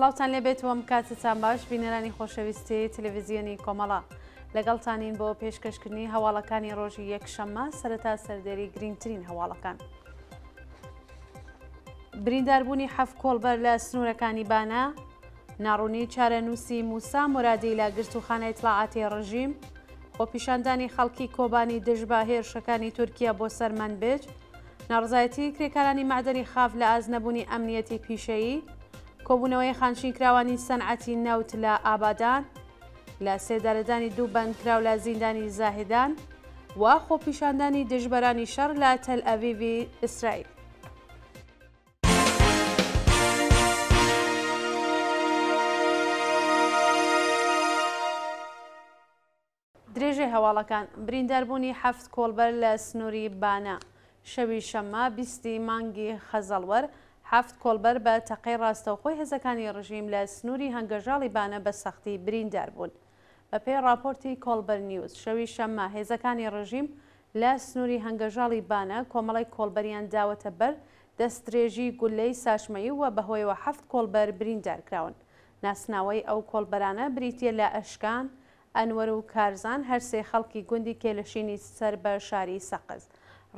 سلااوان لێبێتەوە کاتتان باش بینەرانی خۆشەویستی تللویزیۆنی کۆمەڵا لەگەڵتانین بۆ پێشکەشکردنی هەواڵەکانی ڕۆژی یەکشەممە سەرەتا سەردەری گرنگترین هەواڵەکان. برینداربوونی حەف کۆڵبەر لە سنوورەکانی بانە، ناڕوونی چارە نووسی موسا مرادی لە گرتوخانە اطلاعاتی ڕژیم، خۆپیشاندانی خەڵکی کۆبانی دژبا هێرشەکانی تورکیا بۆ سەرمەند بێت، ناڕزایەتی کرێکارانی مادەنی خاف لە ئازنەبوونی ئەمنیەتی پیشەیی، کۆبوونەوەی خانشین کراوانی سەنعەتی نەوت لە ئابادان لە سێدارەدانی دوو بەندکراو لە زیندانی زاهدان و خۆپیشاندانی دژبەرانی شەڕ لە تەل ئەڤیوی ئیسرائیل. درێژێ هەواڵەکان برینداربوونی هەفت کۆلبەر لە سنووری بانە شەوی شەممە بیستی مانگی خەزەڵوەر هەفت کۆلبەر بە تەقەی ڕاستەوخۆی هێزەکانی ڕژیم لە سنووری هەنگەژاڵی بانە بە سەختی بریندار بوون. بە پێی راپۆرتی کۆلبەر نیوز شەوی شەممە هێزەکانی ڕژیم لە سنووری هەنگەژاڵی بانە کۆمەڵی کۆلبەریان داوەتە بەر دەستێژی گولەی ساشمەیی و بەهۆیەوە هەفت کۆلبەر بریندارکراون. ناسناوەی ئەو کۆلبەرانە بریتە لە ئەشکان، ئەنوەر و کارزان هەرسێ خەڵکی گوندی کێلەشینی سەر بە شاری سەقز.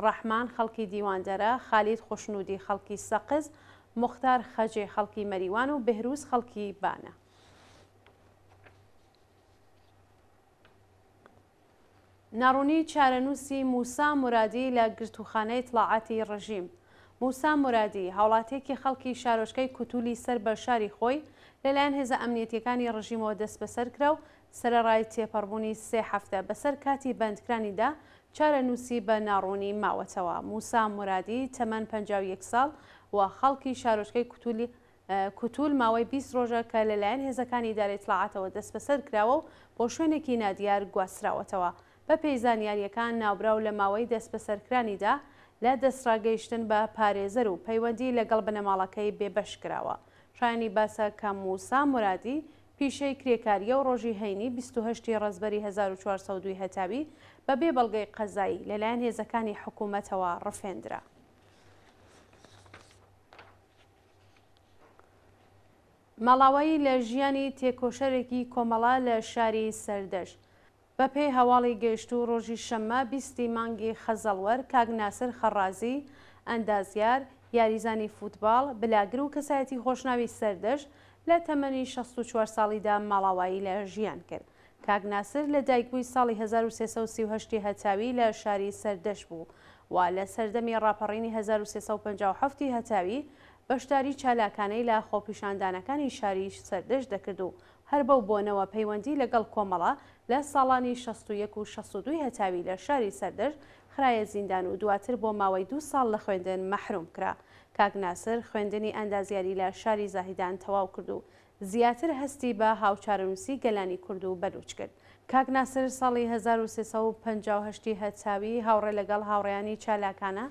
ڕەحمان خەڵکی دیواندەرە خالید خوشنودی خەڵکی سەقز مختار خەجێ خەڵکی مەریوان و بهروز خەڵکی بانە ناڕوونی چارەنووسی موسا مرادی لە گرتوخانەی تڵاعاتی ڕژیم موسا مرادی هاوڵاتێکی خەڵکی شارۆشکەی کوتولی سەر بە شاری خۆی لەلایەن هێزە ئەمنیەتەکانی ڕژیمەوە دەست بەسەر کرا و سەرڕای تێپەڕبوونی سێ هەفتە بەسەر کاتی بەندکرانیدا چارە نووسی بە ناڕوونی ماوەتەوە موسا مرادی تەمەەن 51 ساڵ و خەڵکی شارۆژگەی کوتولی کوتول ماوەی 20 ڕۆژە کە لەلایەن هێزەکانی دارێت اطلاعاتەوە دەست بەسەر کراوە و بۆ شوێنێکی نادیار گواستراوەتەوە بە پەیزانیاریەکان ناوبراو لە ماوەی دەست بەسەرکرانیدا لە دەستڕاگەیشتن بە پارێزەر و پەیوەندی لەگەڵ بنەماڵەکەی بێبەش کراوە. شایانی باسە کە موسا مرادی پیشەی کرێکاریە و ڕۆژی هەینی 28 ڕزبەری 1940 هەتاوی بە بێ بەڵگەی قەزایی لەلایەن هێزەکانی حکوومەتەوە ڕفێنرا. مەڵاوایی لە ژیانی تێکۆشەرێکی کۆمەڵا لە شاری سەردەشت. بە پێی هەواڵی گەشت و ڕۆژی شەممە بیستی مانگی خەزەڵوەر کاگناسر خەڕازی ئەندازیار یاریزانی فوتبال بلاگر و کەسایەتی خۆشناوی سەردەشت لە تەمەنی 64 ساڵیدا ماڵاوایی لە ژیان کرد. کاگناسر لە دایکبووی ساڵی 1330 هەتاوی لە شاری سەردەش بوو و لە سەردەمی ڕاپەڕینی 1357 هەتاوی بەشداری چالاکانەی لە خۆپیشاندانەکانی شاری سەردەش دەکرد و هەر بەو بۆنەوە پەیوەندی لەگەڵ کۆمەڵە لە ساڵانی 61 و 62 هەتاوی لە شاری سەردەش خراە زیندان و دواتر بۆ ماوەی دو ساڵ لە خوێندن مەحروم کرا. کاگناسر خوێندنی ئەندازیاری لە شاری زاهیدان تەواو کرد و زیاتر هەستی بە هاوچارەنووسی گەلانی کورد و بەلوچ کرد. کاگناسر ساڵی 1950 هەتاوی هاوڕێ لەگەڵ هاوڕێیانی چالاکانە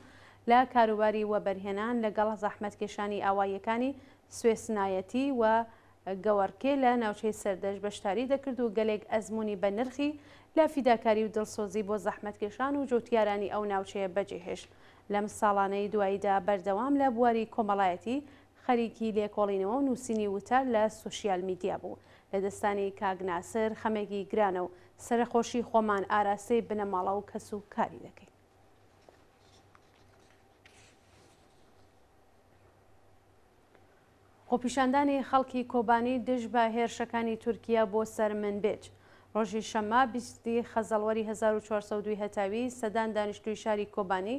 لە کاروباری وەبەرهێنان لەگەڵ زەحمەتکێشانی ئاوایەکانی سوێسنایەتی و گەوەرکێ لە ناوچەی سەردەش بەشداری دەکرد و گەلێک ئەزمموی بە نرخی لا فیداکاری و دڵسۆزی بۆ زەحمەتکێشان و جوتیارانی ئەو ناوچەیە بەجێهێشت. لەم ساڵانەی دواییدا بەردەوام لە بواری کۆمەڵایەتی خەریکی لێکۆڵینەوە و نووسینی وتار لە سوسیال میدیا بوو لە دەستانی کاگناسر خەمێکی گرانە و سەرخۆشی خۆمان ئاراسی بنەماڵە و کەس و کاری دەکەین. خۆپیشاندانی خەڵکی کۆبانی دژ بە هێرشەکانی تورکیا بۆ سەرمن بێج. ڕۆژی شەما بیستی خەزەڵوەری 1940 هەتاوی سەدان دانیشتوی شاری کۆبانی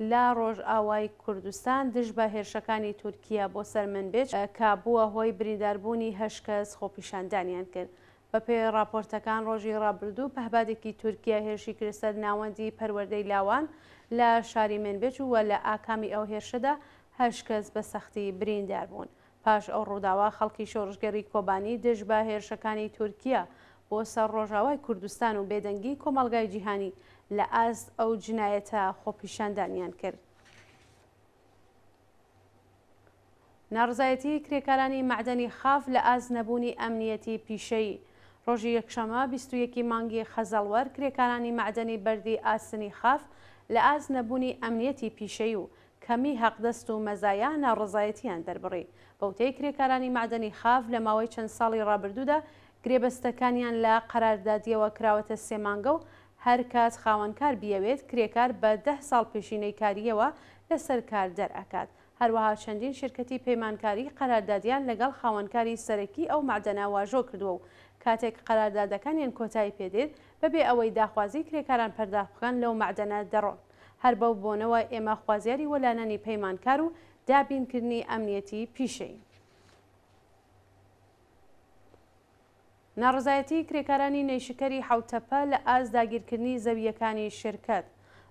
لا ڕۆژ ئاوای کوردستان دش بە هێرشەکانی تورکیا بۆ سەرمن بێت کا بووە هۆی برینداربوونی هەشکەس خۆپیشاندانیان کرد. بە پێ راپۆرتەکان ڕۆژی ڕابردوو پەهبادێکی تورکیا هێرشی کرسەر ناوەندی پەروەردەی لاوان لە شاری منبێت ووە لە ئاکامی ئەو هێرشەدا هەش کەس بە سەختی بریندار بوون. پاش ئەو ڕووداوا خەڵکی شۆڕژگەری کۆبانی دژ بە هێرشەکانی تورکیا بۆ سەر ڕۆژاوای کوردستان و بێدەنگی کۆمەلگای جیهانی لە ئاست ئەو جنایەتە خۆپیشاندانیان کرد. ناڕزایەتی کرێکارانی معدەنی خاف لە ئاز نەبوونی ئەمنیەتی پیشەی ڕۆژی یەکشەمە 21 مانگی خەزەڵوەەر کرێکارانی معدەنی بەردی ئاسنی خاف لە ئاز نەبوونی ئەمنیەتی پیشەی و کەمی هەقدەست و مەزایە ناڕزایەتیان دەربڕی بەوتەی کرێکارانی معدەنی خاف لە ماوەی چەند ساڵی ڕابردوودا کرێبەستەکانیان لە قەراردادیەوە کراوەتە سێمانگە و هەر کات خاوەنکار بیەوێت کرێکار بە ده ساڵ پێشینەی کاریەوە لەسەر کار دەرئکات. هەروەها چەندین شرکتی پەیمانکاری قەراردادیان لەگەڵ خاوەنکاری سەرەکی ئەو معدەناواژۆ کردووە و کاتێک قەراردادەکانیان کۆتایی پێدێت بەبێ ئەوەی داخوازی کرێکاران پەرداخکان لەو معدەنە دەڕۆن. هەر بەو بۆنەوە ئێمە خوازیاری وەلانانی پەیمانکار و دابینکردنی ئەمنیەتی پیشەین. ناڕزایەتی کرێکارانی نەیشکەری حوتەپە لە ئازداگیرکردنی زەویەکانی شرکت.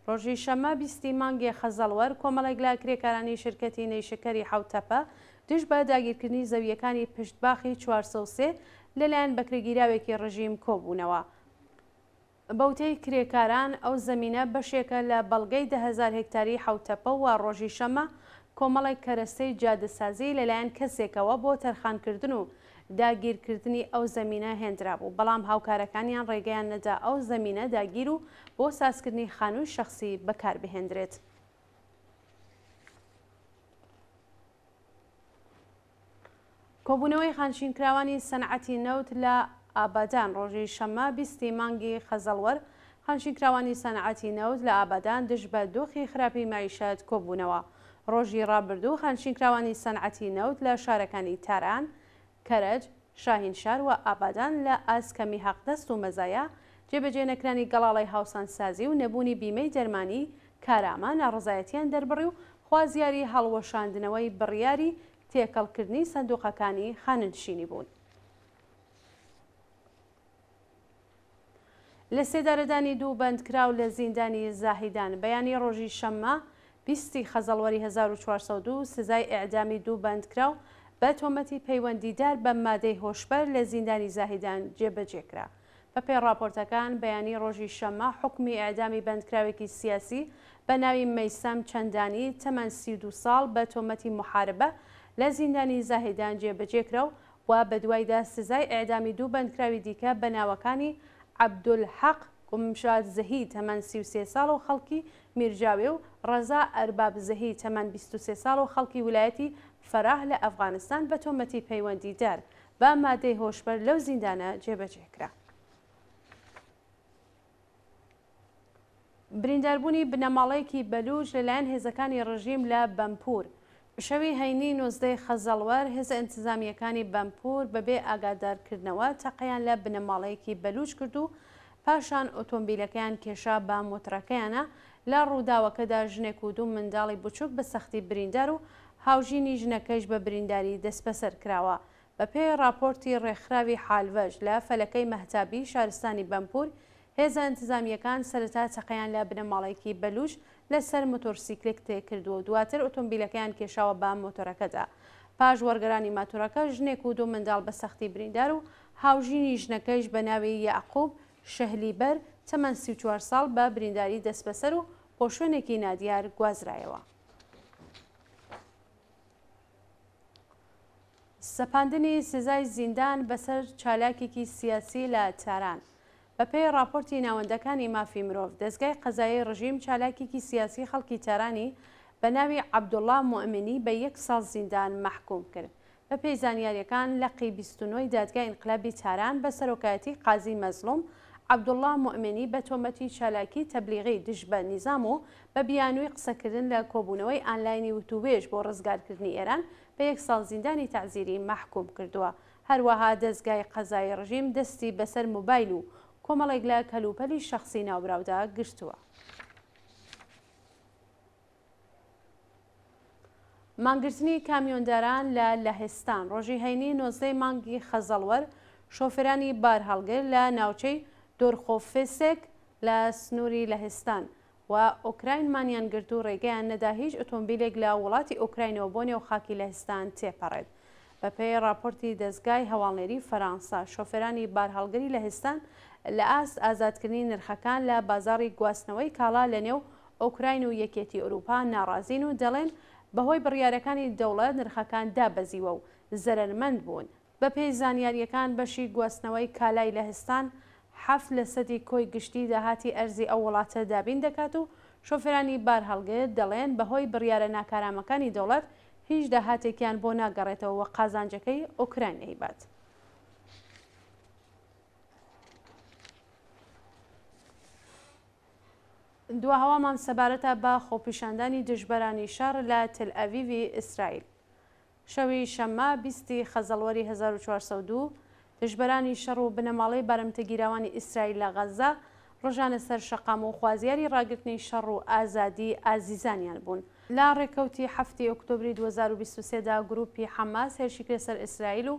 ڕۆژی شەمە بیستی مانگی خەزەڵوەر کۆمەڵێک لە کرێکارانی شرکەتی نەیشکەری حوتەپە دش بە داگیرکردنی زەویەکانی پشتباخی 4 لەلایەن بەکرێگیراوێکی ڕژیم کۆبوونەوە. بەوتەی کرێکاران ئەو زمینە بەشێکە لە بەڵگەی دههزار هکتاری حوتەپە و ڕۆژی شەمە کۆمەڵی کەرەسەی جادەسازی لەلایەن کەسێکەوە بۆ تەرخانکردن و داگیرکردنی ئەو زمینە هێنرا بوو بەڵام هاوکارەکانیان ڕێگەیان نەدا ئەو زمینە داگیر و بۆ سازکردنی خانووی شخصی بەکاربهێنرێت. کۆبوونەوەی خانشینکراوانی سەنعەتی نەوت لە ئابادان ڕۆژی شەمە بیستی مانگی خەزەڵوەەر خانشینکراوانی سەنعەتی نەوت لە ئابادان دش بە دۆخی خراپی مایشات کۆبوونەوە. ڕۆژی ڕابردوو خانشینکراوانی سەنعەتی نەوت لە شارەکانی تاران، کەرج شاهین شار و ئابادان لە ئاسکەمی حەقدەست و مەزایە جێبەجێنەکرانی گەڵاڵی هاوسان سازی و نەبوونی بیمەی جەرمانی کارامان ڕزایەتیان دەربڕی و خوازیاری هەڵوەشاندنەوەی بڕیاری تێکەڵکردنی سندوقەکانی خاننشینی بوون. لە سێدارەدانی دوو بەندکراو لە زیندانی زاهیدان بەیانی ڕۆژی شەممە بیستی خەزەڵوەری 1940 سزای ئەعدامی دوو بەندکراو بە تۆمەتی پەیوەندیدار بە مادەی هۆشبەر لە زیندانی زاهیدان جێبەجێکرا. بە پێی راپۆرتەکان بەیانی ڕۆژی شەمە حکمی ئەدامی بەندکراوێکی سیاسی بە ناوی مەیسەم چەندانی تەمەەن سی دو ساڵ بە تۆمەتی محاربە لە زیندانی زاهیدان جێبەجێکرا و و بە دوایدا سزای ئەعدامی دوو بەندکراوی دیکە بە ناوەکانی عەبدولحەق قمشاد زەهی تەمەەن سی ساڵ و خەڵکی میرجاوێ و ڕەزا ئەرباب زەهی تەمەەن 23 ساڵ و خەڵکی ویلایەتی فەراه لە ئەفغانستان بە تۆمەتی پەیوەندی دەر با مادەی هۆشبەر لەو زیندانە جێبەجێکرا. برینداربوونی بنەماڵەیەکی بەلوج لەلایەن هێزەکانی ڕژیم لە بەمپور. شەوی هەینی نۆزدەی خەزەڵوەر هێز ئەنتزامیەکانی بەمپور بەبێ ئاگادارکردنەوە تەقەیان لە بنەماڵەیەکی بەلوج کرد و پاشان ئۆتۆمبیلەکەیان کێشا بە مۆترەکەیانە لا ڕووداوەکەدا ژنێک و دوو منداڵی بچووک بە سەختی بریندار و هاوژینی ژنەکەش بە برینداری دەست بەسەر کراوە بە پێی راپۆرتی ڕێکخراوی حالڤەژ لە فەلەکەی مەهتابی شارستانی بەمپور هێزە ئەنتزامیەکان سەرتا چقەیان لە بنەماڵێکی بەلوش لەسەر مۆتۆرسیکلێک تێکردووە دواتر ئۆتۆمبیلەکەیان کێشاوە بە مۆتۆرەکەدا. پاش وەرگرانی ماتۆرەکە ژنێک و دوو منداڵ بە سەختی بریندار و هاوژینی ژنەکەیش بە ناوی یعقوب شەهلی بەر تەمەەن 34 ساڵ بە برینداری دەست بەسەر و بۆ شوێنێکی نادیار گوازرایەوە. سەپاندنی سزای زیندان بەسەر چالاکێکی سیاسی لە تاران. بەپی راپۆرتی ناوەندەکانی مافی مرۆڤ دەستگای قەزایی ڕژیم چالاکێکی سیاسی خەڵکی تارانی بە ناوی عبدوڵا مؤمنی بە یەک ساڵ زیندان محکوم کرد. بە پێی زانیاریەکان لە قی بیستنەوەی دادگای ئینقلابی تاران بە سەرۆکایەتی قازی مەزلوم، عبدوڵڵا مؤمنی بە تۆمەتی چالاکی تەبلیغی دژ بە نیزام و بە بیانووی قسەکردن لە کۆبوونەوەی ئانلاینی وتوبێژ بۆ ڕزگارکردنی ئێران بە یەک ساڵ زیندانی تعزیری محکوم کردووە هەروەها دەستگای قەزای ڕژیم دەستی بەسەر موبایل و کۆمەڵێک لە کەلوپەلی شخصی ناوراودا گشتووە. مانگرتنی کامیۆنداران لە لەهێستان ڕۆژی هەینی نۆزدەی مانگی خەزەڵوەر شۆفرانی بار هەڵگر لە ناوچەی دۆرخۆفسێک لە سنووری لەهستان و ئۆکراینمانیان گرت و ڕێگەیان نەدا هیچ ئۆتۆمبیلێک لە وڵاتی ئۆکراینەوە بۆ نێو خاکی لەهستان تێپەڕێت. بە پێی راپۆرتی دەستگای هەواڵێری فەرانسا شۆفێرانی بارهڵگەری لەهستان لە ئاس ئازادکردنی نرخەکان لە بازاری گواستنەوەی کاڵا لە نێو ئۆکراین و یەکێتی ئەوروپا ناڕازین و دەڵێن بەهۆی بڕیارەکانی دەوڵەت نرخەکان دابەزیوە و زەرمەند بوون بە پێی زانیاریەکان بەشی گواستنەوەی کالای لەهستان حەف لە سەدی کۆی گشتی داهاتی ئەرزی ئەو وڵاتە دابین دەکات و شۆفێرانی بار هەڵگێت دەڵێن بەهۆی بڕیارە ناکارامەکانی دەوڵەت هیچ داهاتێکیان بۆ ناگەڕێتەوە وە قازانجەکەی ئۆکرانیای بات. دو هەوامان سەبارەتە بە خۆپیشاندانی دژبەرانی شار لە تلئەویوی ئیسرائیل. شەوی شەممە بیستی خەزەڵوەری 1402 دژبەرانی شەڕ و بنەماڵەی بەرمتەگیراوانی ئیسرائیل لە غەزە ڕژانە سەر شەقام و خوازیاری ڕاگررتنی شەڕ و ئازادی ئازیزانیان بوون. لا ڕێکەوتی هەفتی ئۆکتۆبری 2023دا گروپی حەماس هێرشیکرێ سەر ئیسرائیل و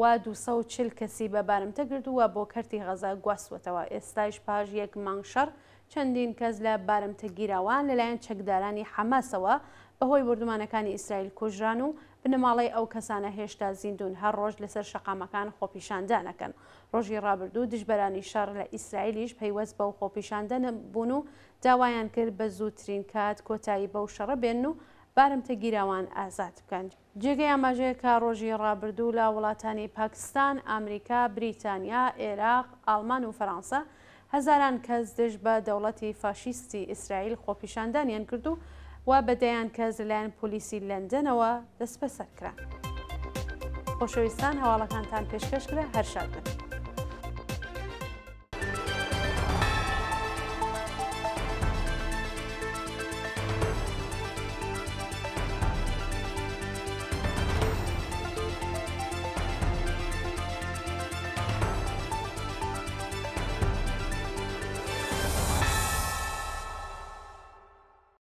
و 240 کەسی بە بارمتە گردووە بۆ کەرتی غەزا گواستوەتەوە ئێستاش پاژ یەک مانگشەر چەندین کەس لە بارمتە گیراوان لەلایەن چەکدارانی حەماسەوە بەهۆی بردومانەکانی ئیسرائیل کوژران و بنەماڵی ئەو کەسانە هێشتا زیندون هەر ڕۆژ لەسەر شەقامەکان خۆپیشاندانەکەن ڕۆژی ڕابردوو دژبەرانی شەڕ لە ئیسرائیلیش پەیوەست بەو خۆپیشاندەە بوون و داوایان کرد بە زووترین کات کۆتایی بەو شەڕە بێن و بارمتە گیراوان ئازاد بکەن. جێگەی ئاماژەیە کە ڕۆژی ڕابردوو لە وڵاتانی پاکستان، ئامریکا، بریتانیا، عێراق، ئالمان و فەرەنسا هەزاران کەس دژ بە دەوڵەتی فاشیستی ئیسرائیل خۆپیشاندانیان کردو و و بەدەیان کەس لەلایەن پلیسی لەندەنەوە دەست بەسەر کرا. خۆشەویستان هەواڵەکانتان پێشکەش کرا هەر شاد بن.